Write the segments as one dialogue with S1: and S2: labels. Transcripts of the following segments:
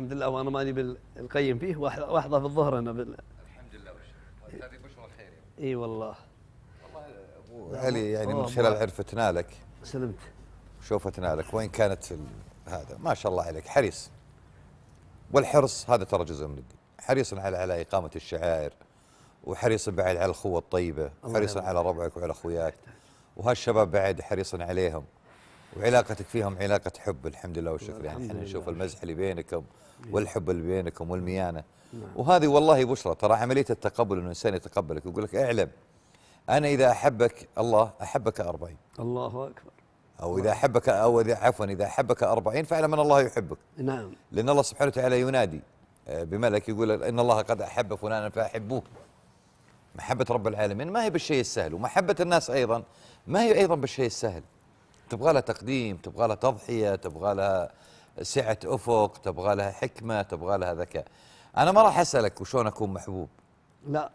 S1: الحمد لله وانا ماني بالقيم فيه واحضر في الظهر انا بال... الحمد لله هذه بشرى الخير يعني. اي والله والله ابو علي يعني من خلال
S2: عرفتنا لك سلمت شوفتنا لك وين كانت هذا ما شاء الله عليك حريص والحرص هذا ترى جزء من الدين حريص على على اقامه الشعائر وحريص بعد على الأخوة الطيبة حريص على ربعك وعلى أخوياك وهالشباب بعد حريص عليهم وعلاقتك فيهم علاقة حب الحمد لله والشكر نعم، يعني احنا نشوف المزح اللي بينكم نعم. والحب اللي بينكم والميانة نعم. وهذه والله بشرى ترى عملية التقبل انه الانسان يتقبلك ويقول لك اعلم انا اذا احبك الله احبك 40
S1: الله اكبر
S2: او اذا احبك او اذا عفوا اذا احبك 40 فاعلم ان الله يحبك نعم لان الله سبحانه وتعالى ينادي آه، بملك يقول ان الله قد احب فلانا فاحبوه محبة رب العالمين ما هي بالشيء السهل ومحبة الناس ايضا ما هي ايضا بالشيء السهل تبغى لها تقديم تبغى لها تضحيه تبغى لها سعه افق تبغى لها حكمه تبغى لها ذكاء انا ما راح اسالك وشون اكون محبوب
S1: لا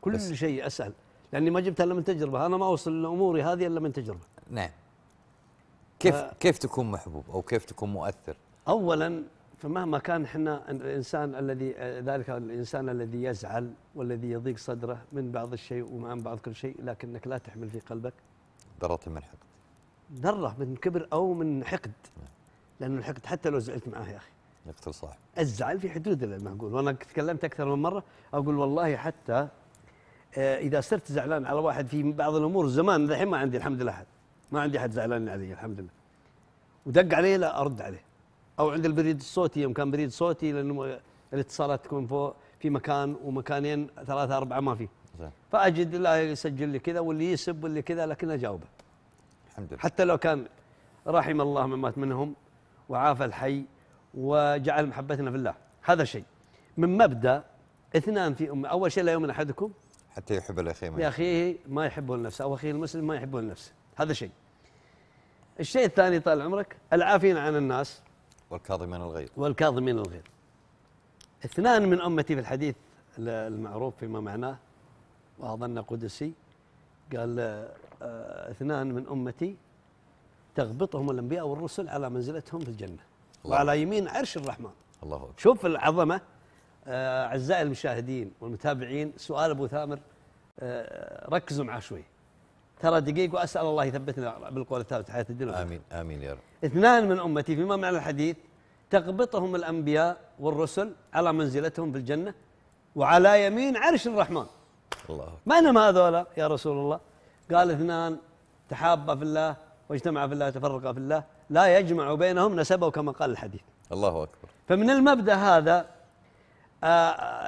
S1: كل شيء اسال لاني ما جبتها الا من تجربه انا ما اوصل لاموري هذه الا من تجربه نعم كيف ف... آه.
S2: كيف تكون محبوب او كيف تكون مؤثر
S1: اولا فمهما كان احنا الانسان الذي ذلك الانسان الذي يزعل والذي يضيق صدره من بعض الشيء ومن بعض كل شيء لكنك لا تحمل في قلبك ذره من حقد ذره من كبر او من حقد لانه الحقد حتى لو زعلت معاه يا اخي يقتل صاحب الزعل في حدود المعقول وانا تكلمت اكثر من مره اقول والله حتى آه، اذا صرت زعلان على واحد في بعض الامور زمان الحين ما عندي الحمد لله احد ما عندي احد زعلان علي الحمد لله ودق علي لا ارد عليه او عند البريد الصوتي يوم كان بريد صوتي لانه الاتصالات تكون فوق في مكان ومكانين ثلاثه اربعه ما في فاجد لا يسجل لي كذا واللي يسب واللي كذا لكن اجاوبه الحمد لله حتى لو كان رحم الله من مات منهم وعافى الحي وجعل محبتنا في الله هذا شيء من مبدا اثنان في امه اول شيء لا يؤمن احدكم
S2: حتى يحب الاخي ما
S1: لاخيه ما يحبه لنفسه او اخيه المسلم ما يحبه لنفسه هذا شيء الشيء الثاني طال عمرك العافين عن الناس والكاظمين الغيظ والكاظمين الغيظ اثنان من امتي في الحديث المعروف فيما معناه واظن قدسي قال آه، اثنان من أمتي تغبطهم الأنبياء والرسل على منزلتهم في الجنة الله وعلى يمين عرش الرحمن الله أكبر شوف العظمة آه، أعزائي المشاهدين والمتابعين سؤال أبو ثامر آه، ركزوا معه شوي ترى دقيق وأسأل الله يثبتنا بالقول الثابت حياة الدنيا آمين آمين يا رب اثنان من أمتي فيما معنى الحديث تغبطهم الأنبياء والرسل على منزلتهم في الجنة وعلى يمين عرش الرحمن الله من هم هذولا يا رسول الله قال اثنان تحابا في الله واجتمعا في الله تفرقا في الله لا يجمع بينهم نسبه كما قال الحديث الله أكبر فمن المبدأ هذا آه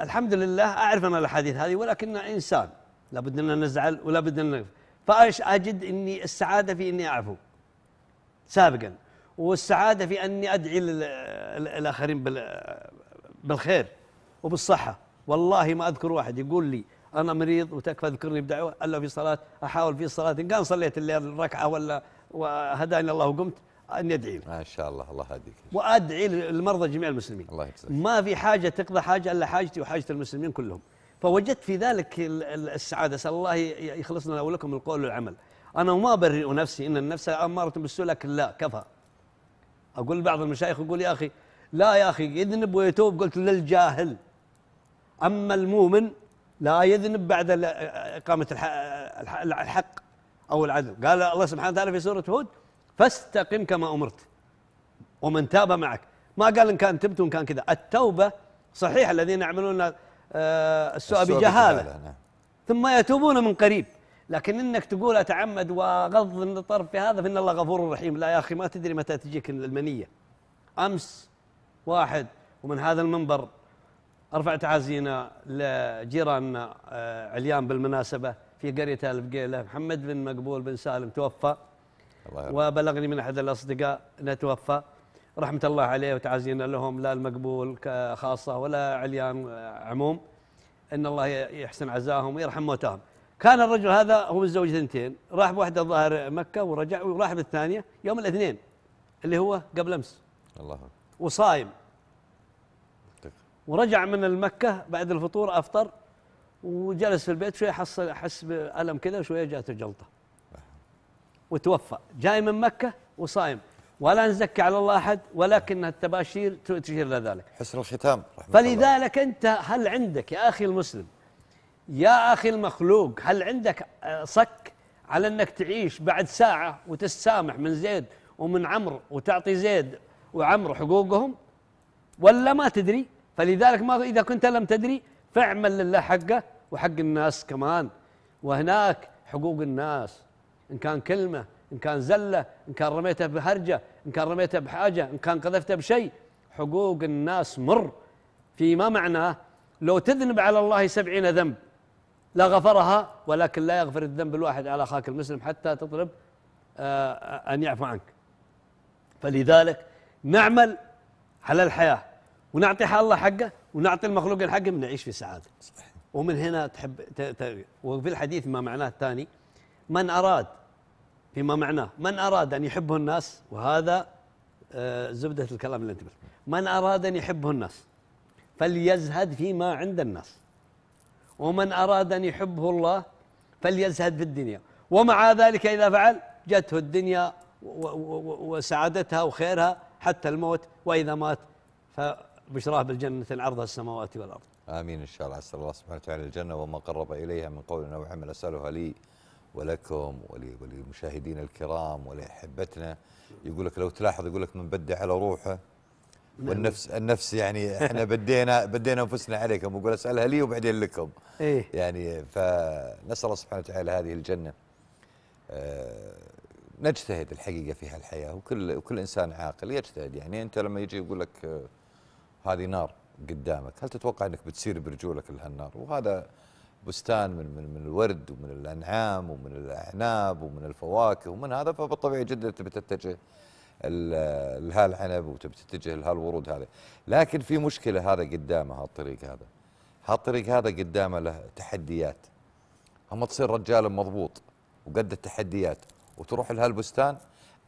S1: الحمد لله أعرف أنا الأحاديث هذه ولكن إنسان لابد أن نزعل ولابد أن فايش أجد أني السعادة في أني أعفو سابقا والسعادة في أني أدعي الآخرين بالخير وبالصحة والله ما أذكر واحد يقول لي انا مريض وتكفى ذكرني بدعوه الا في صلاه احاول في صلاه ان كان صليت الليل ركعه ولا وهداني الله وقمت ان يدعي ما شاء الله الله هديك وادعي للمرضى جميع المسلمين. الله يكسر. ما في حاجه تقضى حاجه الا حاجتي وحاجه المسلمين كلهم. فوجدت في ذلك السعاده، اسال الله يخلصنا ولكم القول والعمل. انا ما برئ نفسي ان النفس اماره بالسوء لكن لا كفى. اقول بعض المشايخ يقول يا اخي لا يا اخي يذنب ويتوب قلت للجاهل. اما المؤمن لا يذنب بعد إقامة الحق أو العدل قال الله سبحانه وتعالى في سورة هود فاستقم كما أمرت ومن تاب معك ما قال إن كان تبت وإن كان كذا التوبة صحيح الذين يعملون آه، السوء بجهالة نعم. ثم يتوبون من قريب لكن انك تقول اتعمد واغض النظر في هذا فان الله غفور رحيم لا يا اخي ما تدري متى تجيك المنيه امس واحد ومن هذا المنبر ارفع تعازينا لجيراننا آه، عليان بالمناسبه في قريه البقيله محمد بن مقبول بن سالم توفى الله وبلغني من احد الاصدقاء انه توفى رحمه الله عليه وتعازينا لهم لا المقبول خاصه ولا عليان آه، عموم ان الله يحسن عزاهم ويرحم موتاهم. كان الرجل هذا هو متزوج اثنتين، راح بواحده الظاهر مكه ورجع وراح بالثانيه يوم الاثنين اللي هو قبل امس. الله وصايم ورجع من المكة بعد الفطور أفطر وجلس في البيت شوية حصل حس بألم كذا وشوية جاته جلطة وتوفى جاي من مكة وصائم ولا نزكي على الله أحد ولكن التباشير تشير لذلك حسن الختام رحمة فلذلك الله. أنت هل عندك يا أخي المسلم يا أخي المخلوق هل عندك صك على أنك تعيش بعد ساعة وتستسامح من زيد ومن عمرو وتعطي زيد وعمرو حقوقهم ولا ما تدري فلذلك ما إذا كنت لم تدري فاعمل لله حقه وحق الناس كمان وهناك حقوق الناس إن كان كلمة إن كان زلة إن كان رميته بهرجة إن كان رميته بحاجة إن كان قذفته بشيء حقوق الناس مر فيما معناه لو تذنب على الله سبعين ذنب لا غفرها ولكن لا يغفر الذنب الواحد على أخاك المسلم حتى تطلب آه، آه، أن يعفو عنك فلذلك نعمل على الحياة ونعطي الله حقه ونعطي المخلوق حقه بنعيش في سعاده صحيح. ومن هنا تحب وفي الحديث ما معناه الثاني من اراد فيما معناه من اراد ان يحبه الناس وهذا آه، زبده الكلام اللي انت بل. من اراد ان يحبه الناس فليزهد فيما عند الناس ومن اراد ان يحبه الله فليزهد في الدنيا ومع ذلك اذا فعل جته الدنيا وسعادتها وخيرها حتى الموت واذا مات ف بشراه بالجنة عرضها السماوات والأرض
S2: آمين إن شاء الله أسأل الله سبحانه وتعالى الجنة وما قرب إليها من قول أو عمل أسألها لي ولكم ولمشاهدينا الكرام ولأحبتنا يقول لك لو تلاحظ يقول لك من بدي على روحه نعم. والنفس النفس يعني احنا بدينا بدينا انفسنا عليكم وقول اسالها لي وبعدين لكم إيه؟ يعني فنسال الله سبحانه وتعالى هذه الجنه أه نجتهد الحقيقه في هالحياه وكل وكل انسان عاقل يجتهد يعني انت لما يجي يقول لك آه، هذه نار قدامك هل تتوقع انك بتسير برجولك لهالنار وهذا بستان من من من الورد ومن الانعام ومن الاعناب ومن الفواكه ومن هذا فبالطبيعي جدا تبي تتجه لهالعنب وتبي تتجه لهالورود هذه لكن في مشكله هذا قدامه هالطريق هذا هالطريق هذا قدامه له تحديات اما تصير رجال مضبوط وقد التحديات وتروح لهالبستان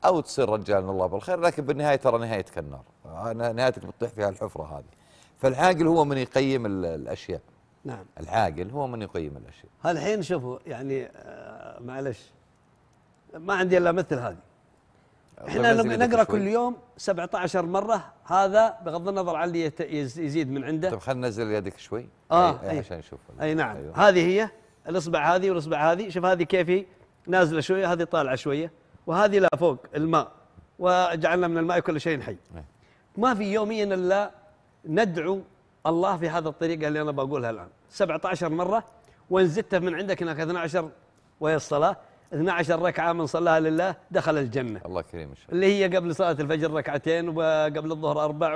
S2: او تصير رجال من الله بالخير لكن بالنهايه ترى نهايتك النار نهايتك بتطيح فيها الحفره هذه فالعاقل هو من يقيم الاشياء نعم العاقل هو من يقيم الاشياء
S1: هالحين شوفوا يعني آه معلش ما عندي الا مثل هذه طيب، احنا نقرا كل يوم 17 مره هذا بغض النظر عن اللي يزيد من عنده طيب خلينا ننزل يدك شوي اه أي, أي عشان نشوف اي نعم أيوه. هذه هي الاصبع هذه والاصبع هذه شوف هذه كيف هي نازله شويه هذه طالعه شويه وهذه لا فوق الماء وجعلنا من الماء كل شيء حي نعم. ما في يوميا الا ندعو الله في هذا الطريقه اللي انا بقولها الان 17 مره وان زدت من عندك هناك 12 وهي الصلاه 12 ركعه من صلاها لله دخل الجنه الله كريم شاء اللي هي قبل صلاه الفجر ركعتين وقبل الظهر اربع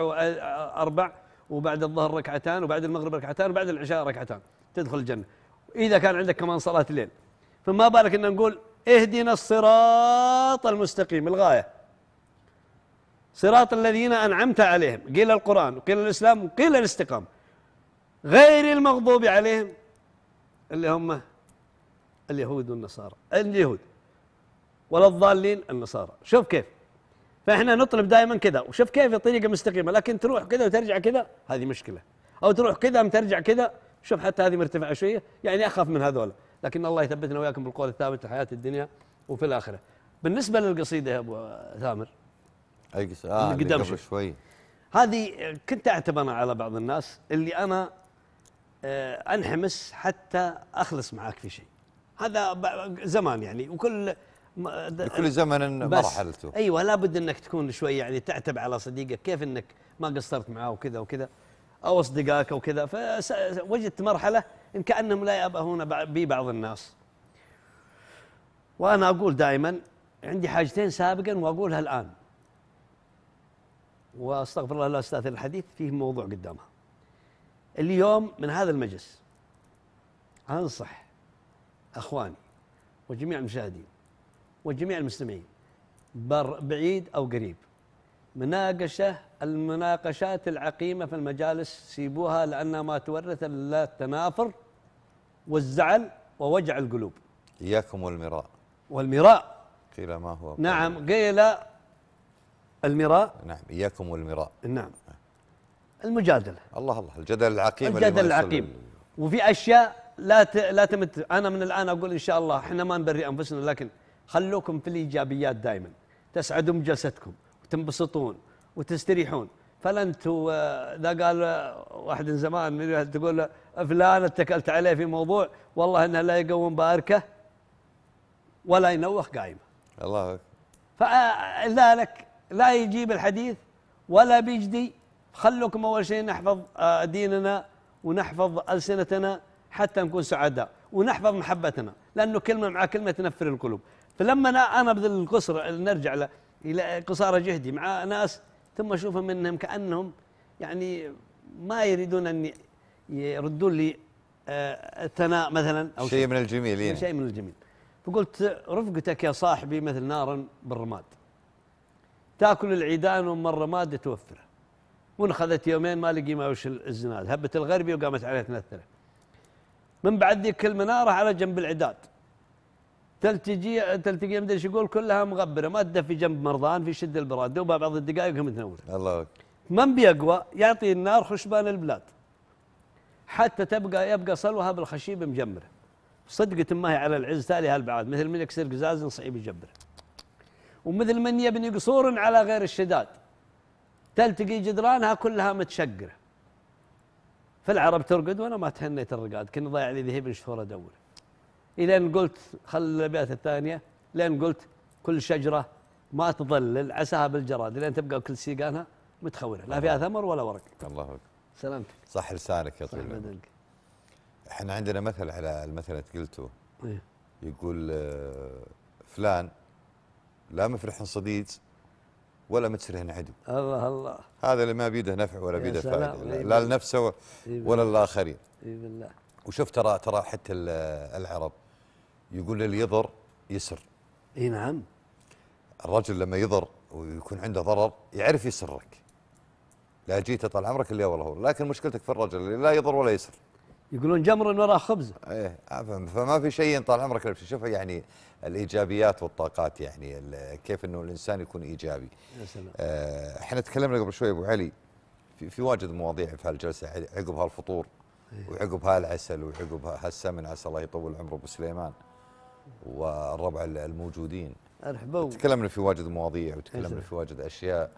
S1: اربع وبعد الظهر ركعتان وبعد المغرب ركعتان وبعد العشاء ركعتان تدخل الجنه اذا كان عندك كمان صلاه الليل فما بالك ان نقول اهدنا الصراط المستقيم الغاية صراط الذين أنعمت عليهم قيل القرآن وقيل الإسلام وقيل الاستقامة غير المغضوب عليهم اللي هم اليهود والنصارى اليهود ولا الضالين النصارى شوف كيف فاحنا نطلب دائما كذا وشوف كيف الطريقه مستقيمه لكن تروح كذا وترجع كذا هذه مشكله او تروح كذا وترجع كذا شوف حتى هذه مرتفعه شويه يعني اخاف من هذول لكن الله يثبتنا وإياكم بالقول الثابت في الحياة الدنيا وفي الآخرة بالنسبة للقصيدة يا أبو ثامر
S2: أي قصيدة آه قبل شوي
S1: هذه كنت أعتب أنا على بعض الناس اللي أنا آه، أنحمس حتى أخلص معاك في شيء هذا زمان يعني وكل لكل زمن مرحلته ايوه لابد انك تكون شوي يعني تعتب على صديقك كيف انك ما قصرت معاه وكذا وكذا أو أصدقائك أو كذا فوجدت مرحلة إن كأنهم لا يأبهون بي بعض الناس وأنا أقول دائما عندي حاجتين سابقا وأقولها الآن واستغفر الله لا استاثر الحديث فيه موضوع قدامها اليوم من هذا المجلس انصح اخواني وجميع المشاهدين وجميع المستمعين بر بعيد او قريب مناقشة المناقشات العقيمة في المجالس سيبوها لأنها ما تورث إلا التنافر والزعل ووجع القلوب
S2: إياكم والمراء
S1: والمراء
S2: قيل ما هو نعم
S1: قيل المراء
S2: نعم إياكم والمراء
S1: نعم المجادلة الله الله الجدل العقيم الجدل العقيم وفي أشياء لا لا تمت أنا من الآن أقول إن شاء الله إحنا ما نبرئ أنفسنا لكن خلوكم في الإيجابيات دائما تسعد مجلستكم تنبسطون وتستريحون فلنتوا آه، ذا قال آه، واحد زمان من تقول آه، فلان اتكلت عليه في موضوع والله انه لا يقوم باركه ولا ينوخ قايمه الله فلذلك لا يجيب الحديث ولا بيجدي خلوكم اول شيء نحفظ ديننا ونحفظ السنتنا حتى نكون سعداء ونحفظ محبتنا لانه كلمه مع كلمه تنفر القلوب فلما انا بذل القصر نرجع له الى قصارى جهدي مع ناس ثم اشوفهم انهم كانهم يعني ما يريدون ان يردون لي آه، الثناء مثلا او شيء من الجميل يعني شيء من الجميل فقلت رفقتك يا صاحبي مثل نار بالرماد تاكل العيدان وام الرماد توفره وانخذت يومين ما لقي ما وش الزناد هبت الغربي وقامت عليه تنثره من بعد ذيك المناره على جنب العداد تلتجي تلتقي مدري ايش يقول كلها مغبره ما في جنب مرضان في شد البراد دوبها بعض الدقائق هم يتناول الله اكبر من بيقوى يعطي النار خشبان البلاد حتى تبقى يبقى صلوها بالخشيب مجمره صدقة ما هي على العز تالي هالبعاد مثل من يكسر قزاز صعيب يجبره ومثل من يبني قصور على غير الشداد تلتقي جدرانها كلها متشقره فالعرب ترقد وانا ما تهنيت الرقاد كنت ضايع لي ذهب شهور ادور الين قلت خل الابيات الثانيه لين قلت كل شجره ما تظلل عساها بالجراد لين تبقى كل سيقانها متخوله لا فيها ثمر ولا ورق الله
S2: اكبر سلامتك صح لسانك يا طويل العمر احنا عندنا مثل على المثل اللي قلته إيه؟ يقول آه، فلان لا مفرح صديد ولا متسره عدو الله الله هذا اللي ما بيده نفع ولا بيده فائده لا لنفسه ولا للاخرين اي بالله وشوف ترى ترى حتى العرب يقول اللي يضر يسر اي نعم الرجل لما يضر ويكون عنده ضرر يعرف يسرك لا جيت طال عمرك اللي والله لكن مشكلتك في الرجل اللي لا يضر ولا يسر يقولون جمر وراء خبزه ايه فما في شيء طال عمرك لبس شوف يعني الايجابيات والطاقات يعني كيف انه الانسان يكون ايجابي يا سلام آه احنا تكلمنا قبل شوي ابو علي في, في واجد مواضيع في هالجلسه عقب هالفطور وعقبها العسل وعقبها هالسمن عسى الله يطول عمر ابو سليمان والربع الموجودين ارحبوا تكلمنا في واجد مواضيع وتكلمنا في واجد اشياء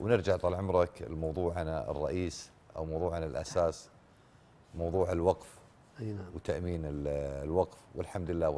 S2: ونرجع طال عمرك لموضوعنا الرئيس او موضوعنا الاساس موضوع الوقف اي نعم وتامين الوقف والحمد لله